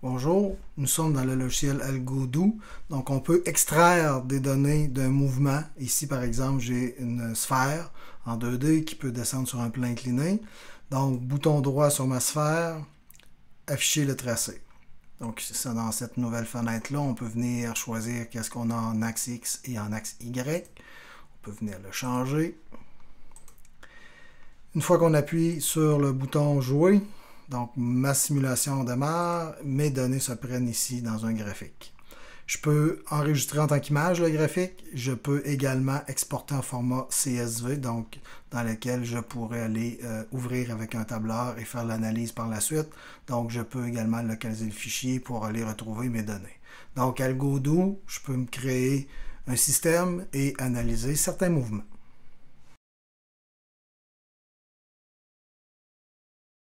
Bonjour, nous sommes dans le logiciel AlgoDou. Donc, on peut extraire des données d'un mouvement. Ici, par exemple, j'ai une sphère en 2D qui peut descendre sur un plan incliné. Donc, bouton droit sur ma sphère, afficher le tracé. Donc, ça, dans cette nouvelle fenêtre-là, on peut venir choisir qu'est-ce qu'on a en axe X et en axe Y. On peut venir le changer. Une fois qu'on appuie sur le bouton Jouer, donc, ma simulation démarre, mes données se prennent ici dans un graphique. Je peux enregistrer en tant qu'image le graphique. Je peux également exporter en format CSV, donc dans lequel je pourrais aller euh, ouvrir avec un tableur et faire l'analyse par la suite. Donc, je peux également localiser le fichier pour aller retrouver mes données. Donc, AlgoDo, je peux me créer un système et analyser certains mouvements.